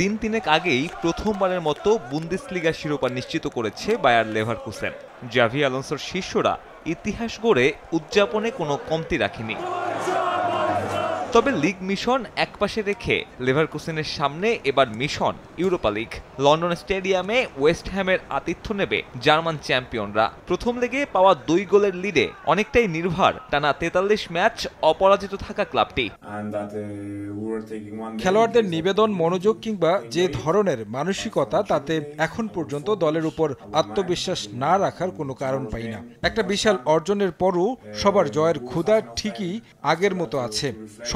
দিন তিনেক আগেই প্রথমবারের মতো লিগার শিরোপা নিশ্চিত করেছে বায়ার কুসেন জাভি আলোনসোর শিষ্যরা ইতিহাস গড়ে উদযাপনে কোনো কমতি রাখেনি তবে লিগ মিশন একপাশে রেখে লেভারকুসেনের সামনে এবার মিশন ইউরোপা লিগ লন্ডন স্টেডিয়ামে ওয়েস্টহ্যামের আতিথ্য নেবে জার্মান চ্যাম্পিয়নরা প্রথম লেগে পাওয়া দুই গোলের লিডে অনেকটাই নির্ভর টানা তেতাল্লিশ ম্যাচ অপরাজিত থাকা ক্লাবটি uh, খেলোয়াড়দের নিবেদন মনোযোগ কিংবা যে ধরনের মানসিকতা তাতে এখন পর্যন্ত দলের উপর আত্মবিশ্বাস না রাখার কোনো কারণ পাই না একটা বিশাল অর্জনের পরও সবার জয়ের ক্ষুধা ঠিকই আগের মতো আছে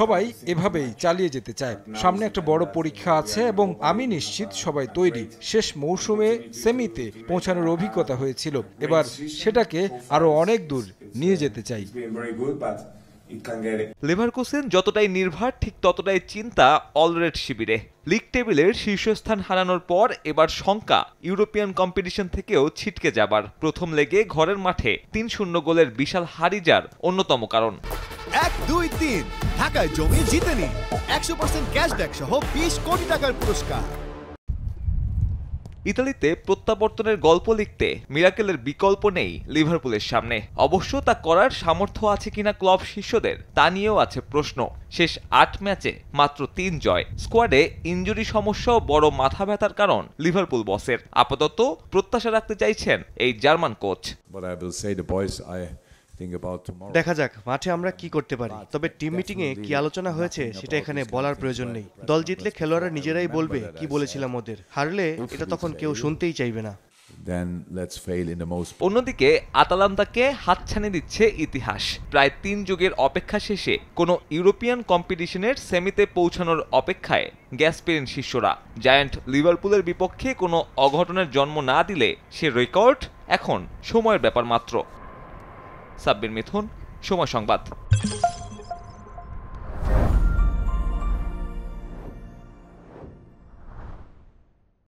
সবাই এভাবেই চালিয়ে যেতে চায় সামনে একটা বড় পরীক্ষা আছে এবং আমি নিশ্চিত সবাই তৈরি শেষ মৌসুমে সেমিতে পৌঁছানোর অভিজ্ঞতা হয়েছিল এবার সেটাকে আরও অনেক দূর নিয়ে যেতে চাই লেভারকুসেন যতটাই নির্ভার ঠিক ততটাই চিন্তা অলরেড শিবিরে লিগ টেবিলের শীর্ষস্থান হারানোর পর এবার শঙ্কা ইউরোপিয়ান কম্পিটিশন থেকেও ছিটকে যাবার প্রথম লেগে ঘরের মাঠে তিন শূন্য গোলের বিশাল হারিজার অন্যতম কারণ এক দুই তিন ঢাকায় জমি জিতে নিন একশো পার্সেন্ট ক্যাশব্যাক সহ বিশ কোটি টাকার পুরস্কার ইতালিতে প্রত্যাবর্তনের গল্প লিখতে মিরাকেলের বিকল্প নেই লিভারপুলের সামনে অবশ্য তা করার সামর্থ্য আছে কিনা ক্লব শিষ্যদের তা নিয়েও আছে প্রশ্ন শেষ আট ম্যাচে মাত্র তিন জয় স্কোয়াডে ইঞ্জুরি সমস্যাও বড় মাথা ব্যথার কারণ লিভারপুল বসের আপাতত প্রত্যাশা রাখতে চাইছেন এই জার্মান কোচ দেখা যাক মাঠে আমরা কি করতে পারি তবে টিম কি আলোচনা হয়েছে সেটা এখানে বলার প্রয়োজন নেই দল জিতলে খেলোয়াড়রা নিজেরাই বলবে কি বলেছিলাম ওদের হারলে এটা তখন কেউ শুনতেই চাইবে না অন্যদিকে আতালান্তাকে হাতছানি দিচ্ছে ইতিহাস প্রায় তিন যুগের অপেক্ষা শেষে কোনো ইউরোপিয়ান কম্পিটিশনের সেমিতে পৌঁছানোর অপেক্ষায় গ্যাসপেরিন শিষ্যরা জায়ান্ট লিভারপুলের বিপক্ষে কোনো অঘটনের জন্ম না দিলে সে রেকর্ড এখন সময়ের ব্যাপার মাত্র সাব্বির মিথুন সময় সংবাদ